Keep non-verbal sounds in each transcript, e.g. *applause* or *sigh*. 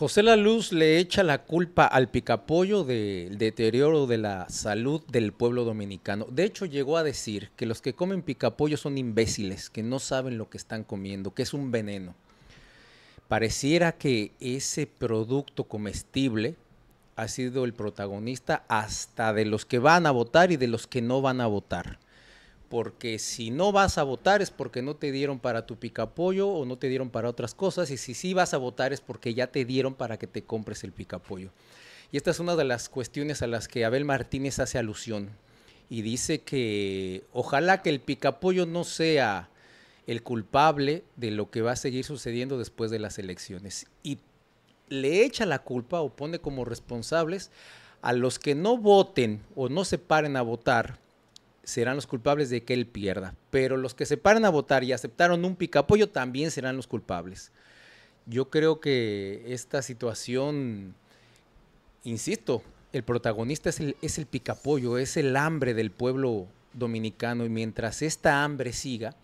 José la Luz le echa la culpa al picapollo del deterioro de la salud del pueblo dominicano. De hecho, llegó a decir que los que comen picapollo son imbéciles, que no saben lo que están comiendo, que es un veneno. Pareciera que ese producto comestible ha sido el protagonista hasta de los que van a votar y de los que no van a votar porque si no vas a votar es porque no te dieron para tu picapollo o no te dieron para otras cosas, y si sí vas a votar es porque ya te dieron para que te compres el picapollo. Y esta es una de las cuestiones a las que Abel Martínez hace alusión y dice que ojalá que el picapollo no sea el culpable de lo que va a seguir sucediendo después de las elecciones. Y le echa la culpa o pone como responsables a los que no voten o no se paren a votar serán los culpables de que él pierda. Pero los que se paran a votar y aceptaron un picapollo también serán los culpables. Yo creo que esta situación, insisto, el protagonista es el, es el picapollo, es el hambre del pueblo dominicano y mientras esta hambre siga,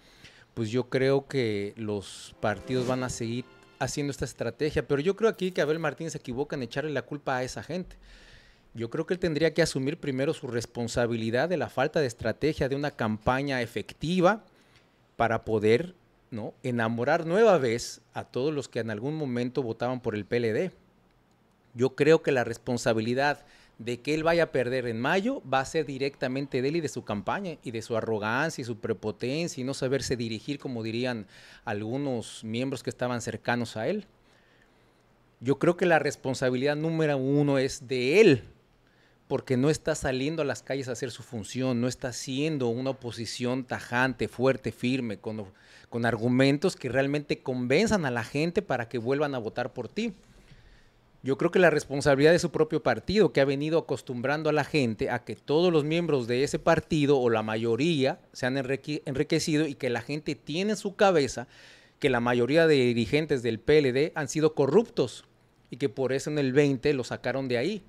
pues yo creo que los partidos van a seguir haciendo esta estrategia. Pero yo creo aquí que Abel Martínez se equivoca en echarle la culpa a esa gente. Yo creo que él tendría que asumir primero su responsabilidad de la falta de estrategia de una campaña efectiva para poder enamorar nueva vez a todos los que en algún momento votaban por el PLD. Yo creo que la responsabilidad de que él vaya a perder en mayo va a ser directamente de él y de su campaña y de su arrogancia y su prepotencia y no saberse dirigir como dirían algunos miembros que estaban cercanos a él. Yo creo que la responsabilidad número uno es de él porque no está saliendo a las calles a hacer su función, no está siendo una oposición tajante, fuerte, firme, con, argumentos que realmente convenzan a la gente para que vuelvan a votar por ti. Yo creo que la responsabilidad de su propio partido, que ha venido acostumbrando a la gente a que todos los miembros de ese partido o la mayoría se han enriquecido y que la gente tiene en su cabeza que la mayoría de dirigentes del PLD han sido corruptos y que por eso en el 20 lo sacaron de ahí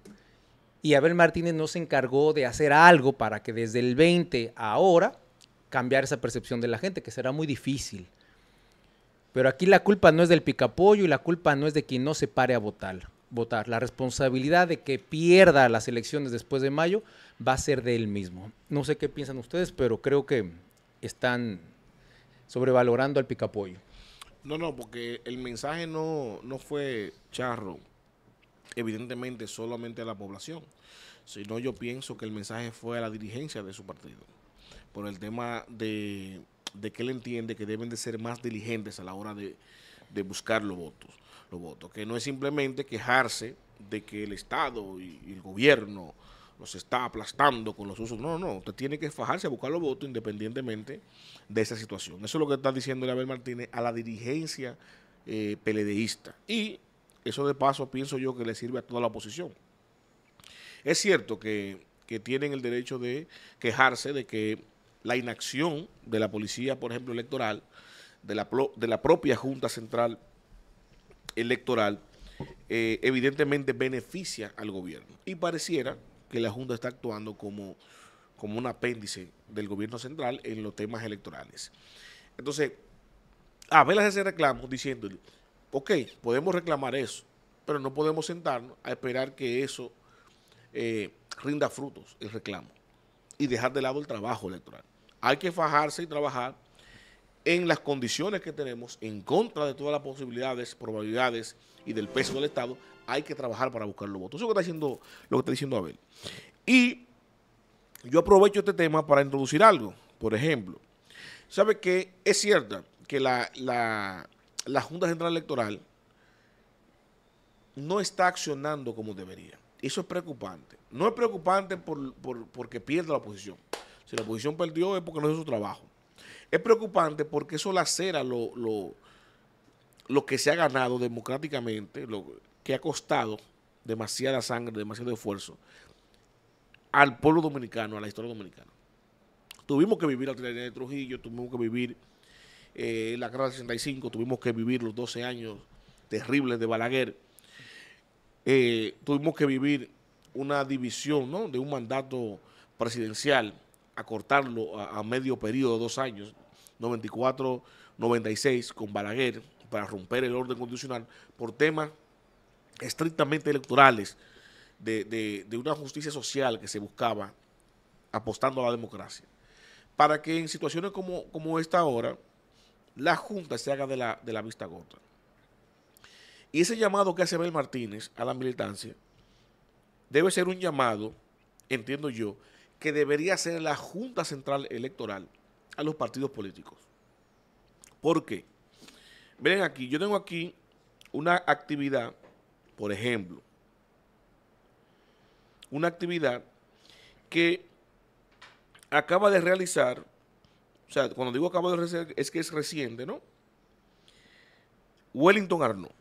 y Abel Martínez no se encargó de hacer algo para que desde el 20 ahora cambiar esa percepción de la gente, que será muy difícil. Pero aquí la culpa no es del picapollo y la culpa no es de quien no se pare a votar. votar. La responsabilidad de que pierda las elecciones después de mayo va a ser de él mismo. No sé qué piensan ustedes, pero creo que están sobrevalorando al picapollo. No, no, porque el mensaje no, no fue charro evidentemente solamente a la población, sino yo pienso que el mensaje fue a la dirigencia de su partido, por el tema de, que él entiende que deben de ser más diligentes a la hora de, buscar los votos, los votos, que no es simplemente quejarse de que el Estado y, el gobierno los está aplastando con los usos. No, no, usted tiene que fajarse a buscar los votos independientemente de esa situación. Eso es lo que está diciendo Abel Martínez a la dirigencia eh, peledeísta. Y eso de paso pienso yo que le sirve a toda la oposición. Es cierto que, tienen el derecho de quejarse de que la inacción de la policía, por ejemplo, electoral, de la, de la propia Junta Central Electoral, eh, evidentemente beneficia al gobierno. Y pareciera que la Junta está actuando como, como un apéndice del gobierno central en los temas electorales. Entonces, a ver ese reclamo diciéndole Ok, podemos reclamar eso, pero no podemos sentarnos a esperar que eso eh, rinda frutos, el reclamo, y dejar de lado el trabajo electoral. Hay que fajarse y trabajar en las condiciones que tenemos, en contra de todas las posibilidades, probabilidades y del peso del Estado, hay que trabajar para buscar los votos. Eso que está haciendo, lo que está diciendo Abel. Y yo aprovecho este tema para introducir algo. Por ejemplo, ¿sabe qué? es cierto que la la Junta Central Electoral no está accionando como debería. Eso es preocupante. No es preocupante porque pierda la oposición. Si la oposición perdió es porque no hizo su trabajo. Es preocupante porque eso lacera lo, lo, que se ha ganado democráticamente, lo que ha costado demasiada sangre, demasiado esfuerzo al pueblo dominicano, a la historia dominicana. Tuvimos que vivir la tiranía de Trujillo, tuvimos que vivir eh, la guerra del 65 tuvimos que vivir los 12 años terribles de Balaguer. Eh, tuvimos que vivir una división de un mandato presidencial, acortarlo a, medio periodo, dos años, 94-96 con Balaguer, para romper el orden constitucional por temas estrictamente electorales de, una justicia social que se buscaba apostando a la democracia. Para que en situaciones como, como esta ahora, la Junta se haga de la, vista gorda. Y ese llamado que hace Abel Martínez a la militancia debe ser un llamado, entiendo yo, que debería hacer la Junta Central Electoral a los partidos políticos. ¿Por qué? Miren aquí, yo tengo aquí una actividad, por ejemplo, una actividad que acaba de realizar o sea, cuando digo acabo de recibir, es que es reciente, ¿no? Wellington Arnaud.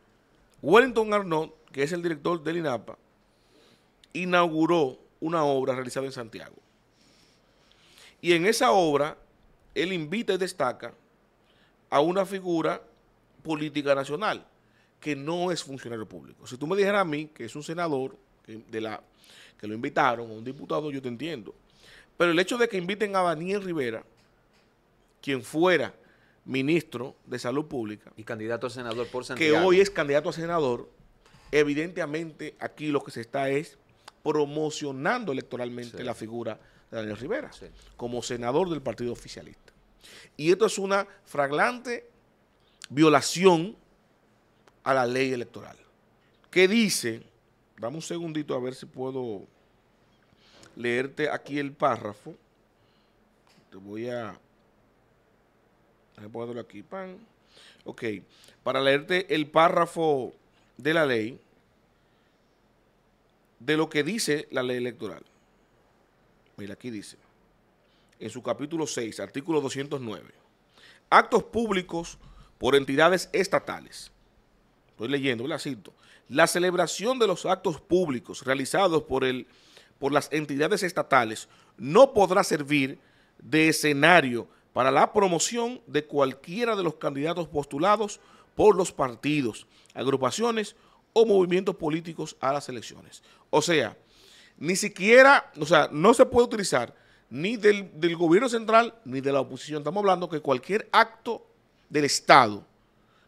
Wellington Arnaud, que es el director del INAPA, inauguró una obra realizada en Santiago. Y en esa obra, él invita y destaca a una figura política nacional que no es funcionario público. Si tú me dijeras a mí que es un senador que, que lo invitaron, un diputado, yo te entiendo. Pero el hecho de que inviten a Daniel Rivera, quien fuera ministro de Salud Pública. Y candidato a senador por Santiago. Que hoy es candidato a senador. Evidentemente, aquí lo que se está es promocionando electoralmente la figura de Daniel Rivera como senador del Partido Oficialista. Y esto es una fraglante violación a la ley electoral. ¿Qué dice? Dame un segundito a ver si puedo leerte aquí el párrafo. Te voy a ponerlo aquí, pan. Ok, para leerte el párrafo de la ley, de lo que dice la ley electoral. Mira, aquí dice, en su capítulo 6, artículo 209, actos públicos por entidades estatales. Estoy leyendo, la cito. La celebración de los actos públicos realizados por, el, por las entidades estatales no podrá servir de escenario para la promoción de cualquiera de los candidatos postulados por los partidos, agrupaciones o movimientos políticos a las elecciones. O sea, ni siquiera, o sea, no se puede utilizar ni del, gobierno central ni de la oposición. Estamos hablando que cualquier acto del Estado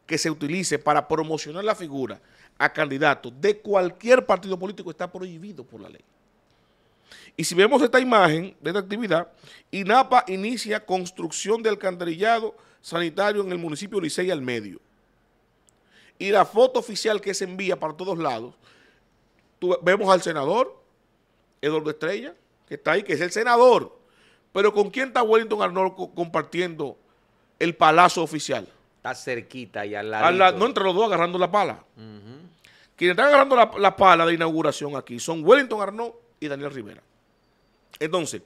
que se utilice para promocionar la figura a candidato de cualquier partido político está prohibido por la ley. Y si vemos esta imagen de esta actividad, INAPA inicia construcción de alcantarillado sanitario en el municipio Licey al medio. Y la foto oficial que se envía para todos lados, vemos al senador, Eduardo Estrella, que está ahí, que es el senador. Pero ¿con quién está Wellington Arnold compartiendo el palacio oficial? Está cerquita y al lado. no entre los dos agarrando la pala. Quienes están agarrando la, la pala de inauguración aquí son Wellington Arnold y Daniel Rivera. Entonces,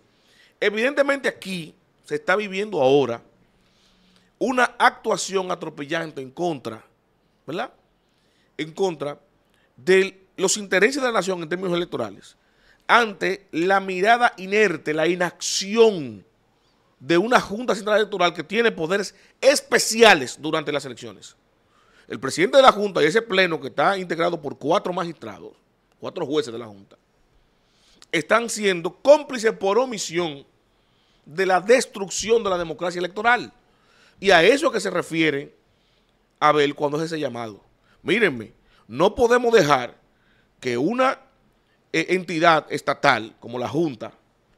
evidentemente aquí se está viviendo ahora una actuación atropellante en contra, ¿verdad? En contra de los intereses de la nación en términos electorales ante la mirada inerte, la inacción de una Junta Central Electoral que tiene poderes especiales durante las elecciones. El presidente de la Junta y ese pleno que está integrado por cuatro magistrados, cuatro jueces de la Junta, están siendo cómplices por omisión de la destrucción de la democracia electoral. Y a eso que se refiere Abel cuando es ese llamado. Mírenme, no podemos dejar que una eh, entidad estatal como la Junta,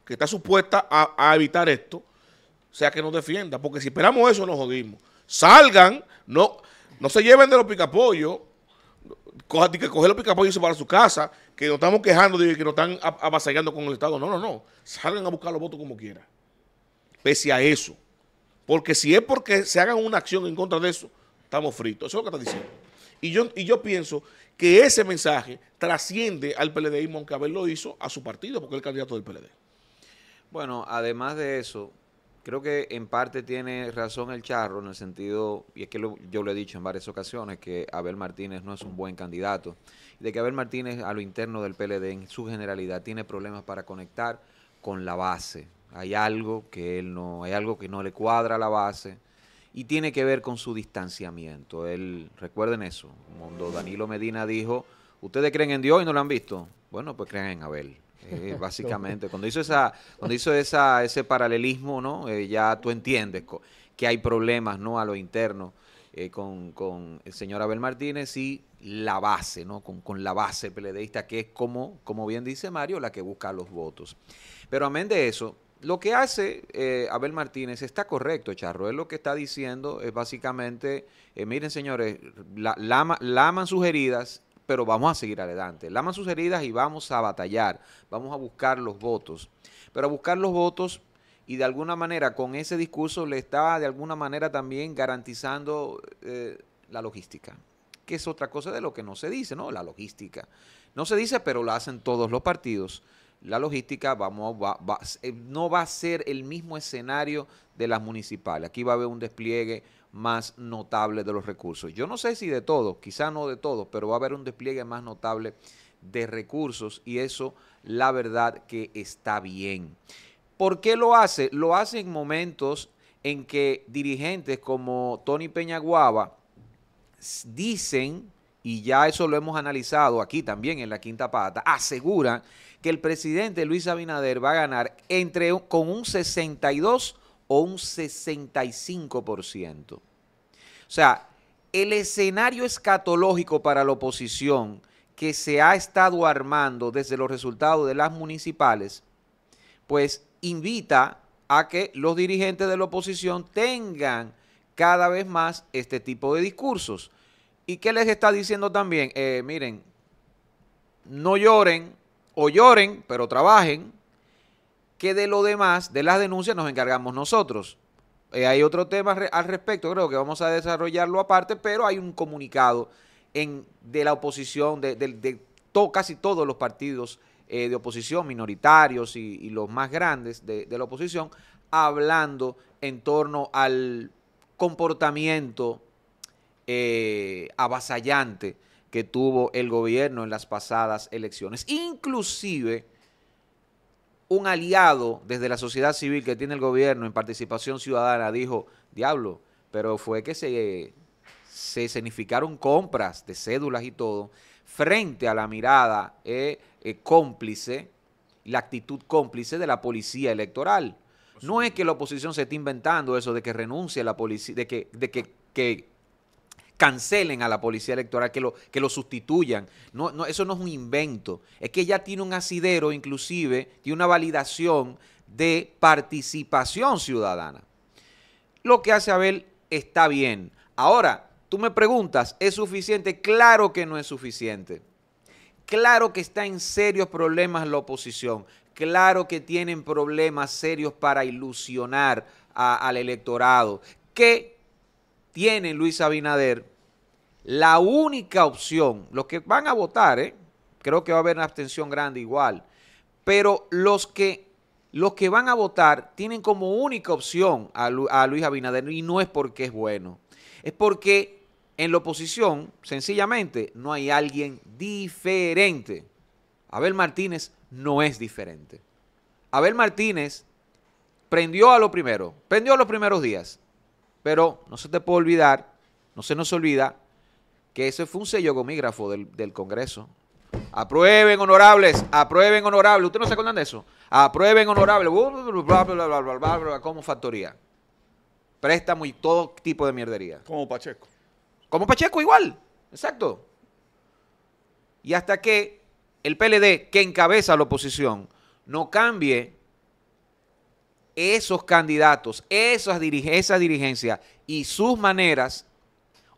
que está supuesta a, evitar esto, sea que nos defienda, porque si esperamos eso nos jodimos. Salgan, no, no se lleven de los picapollos, coja, que coger los picapollos y para su casa, que nos estamos quejando de que nos están avasallando con el Estado. No, no, no. Salgan a buscar los votos como quieran. Pese a eso. Porque si es porque se hagan una acción en contra de eso, estamos fritos. Eso es lo que está diciendo. Y yo, y yo pienso que ese mensaje trasciende al PLD aunque haberlo hizo a su partido, porque es el candidato del PLD. Bueno, además de eso, Creo que en parte tiene razón el Charro en el sentido, y es que yo lo he dicho en varias ocasiones, que Abel Martínez no es un buen candidato, de que Abel Martínez a lo interno del PLD en su generalidad tiene problemas para conectar con la base. Hay algo que él no, hay algo que no le cuadra a la base y tiene que ver con su distanciamiento. Él, recuerden eso, cuando Danilo Medina dijo, ustedes creen en Dios y no lo han visto. Bueno, pues crean en Abel. Eh, *laughs* básicamente, cuando hizo esa, cuando hizo esa, ese paralelismo, ¿no? Eh, ya tú entiendes que hay problemas, ¿no? A lo interno eh, con, con, el señor Abel Martínez y la base, ¿no? Con, la base peledeísta, que es como, como bien dice Mario, la que busca los votos. Pero amén de eso, lo que hace Abel Martínez está correcto, Charro. Es lo que está diciendo es básicamente, miren señores, la, laman sugeridas. sus heridas pero vamos a seguir adelante. Laman sus heridas y vamos a batallar, vamos a buscar los votos. Pero a buscar los votos y de alguna manera con ese discurso le está de alguna manera también garantizando eh, la logística, que es otra cosa de lo que no se dice, ¿no? La logística. No se dice, pero lo hacen todos los partidos. La logística eh, no va a ser el mismo escenario de las municipales. Aquí va a haber un despliegue más notable de los recursos. Yo no sé si de todos, quizá no de todos, pero va a haber un despliegue más notable de recursos y eso la verdad que está bien. ¿Por qué lo hace? Lo hace en momentos en que dirigentes como Tony Peñaguaba dicen, y ya eso lo hemos analizado aquí también en la quinta pata, aseguran que el presidente Luis Abinader va a ganar entre, con un 62 o un 65%. O sea, el escenario escatológico para la oposición que se ha estado armando desde los resultados de las municipales, pues invita a que los dirigentes de la oposición tengan cada vez más este tipo de discursos. ¿Y qué les está diciendo también? Eh, miren, no lloren o lloren, pero trabajen que de lo demás, de las denuncias, nos encargamos nosotros. Eh, hay otro tema al respecto, creo que vamos a desarrollarlo aparte, pero hay un comunicado en, de la oposición, de, casi todos los partidos eh, de oposición, minoritarios y, los más grandes de, la oposición, hablando en torno al comportamiento eh, avasallante que tuvo el gobierno en las pasadas elecciones. Inclusive un aliado desde la sociedad civil que tiene el gobierno en participación ciudadana dijo, diablo, pero fue que se, se significaron compras de cédulas y todo frente a la mirada eh, eh, cómplice, la actitud cómplice de la policía electoral. No es que la oposición se esté inventando eso de que renuncie a la policía, de que, de que, que cancelen a la policía electoral, que lo, que lo sustituyan. No, eso no es un invento. Es que ya tiene un asidero, inclusive, tiene una validación de participación ciudadana. Lo que hace Abel está bien. Ahora, tú me preguntas, ¿es suficiente? Claro que no es suficiente. Claro que está en serios problemas la oposición. Claro que tienen problemas serios para ilusionar al electorado. ¿Qué? tiene Luis Abinader, la única opción, los que van a votar, ¿eh? creo que va a haber una abstención grande igual, pero los que, los que van a votar tienen como única opción a, a Luis Abinader y no es porque es bueno, es porque en la oposición, sencillamente, no hay alguien diferente. Abel Martínez no es diferente. Abel Martínez prendió a lo primero, prendió a los primeros días. Pero no se te puede olvidar, no se nos olvida, que ese fue un sello gomígrafo del, Congreso. Aprueben, honorables, aprueben, honorables. ¿Ustedes no se acuerdan de eso? Aprueben, honorables, como factoría. Préstamo y todo tipo de mierdería. Como Pacheco. Como Pacheco igual, exacto. Y hasta que el PLD, que encabeza la oposición, no cambie esos candidatos, esas esa dirigencia y sus maneras,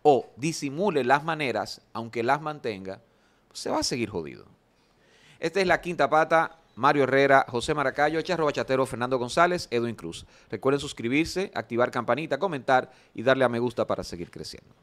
o disimule las maneras, aunque las mantenga, se va a seguir jodido. Esta es la quinta pata. Mario Herrera, José Maracayo, Charro Bachatero, Fernando González, Edwin Cruz. Recuerden suscribirse, activar campanita, comentar y darle a me gusta para seguir creciendo.